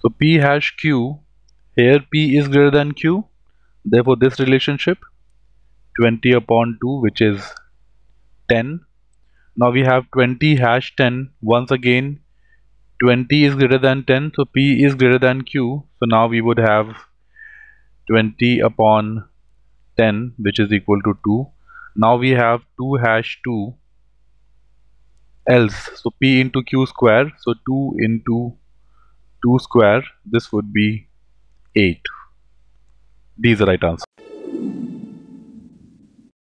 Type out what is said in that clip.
So P hash Q, here P is greater than Q, therefore this relationship 20 upon 2 which is 10. Now we have 20 hash 10, once again 20 is greater than 10, so P is greater than Q, so now we would have 20 upon 10 which is equal to 2. Now we have 2 hash 2 else so p into q square so 2 into 2 square this would be 8 D is the right answer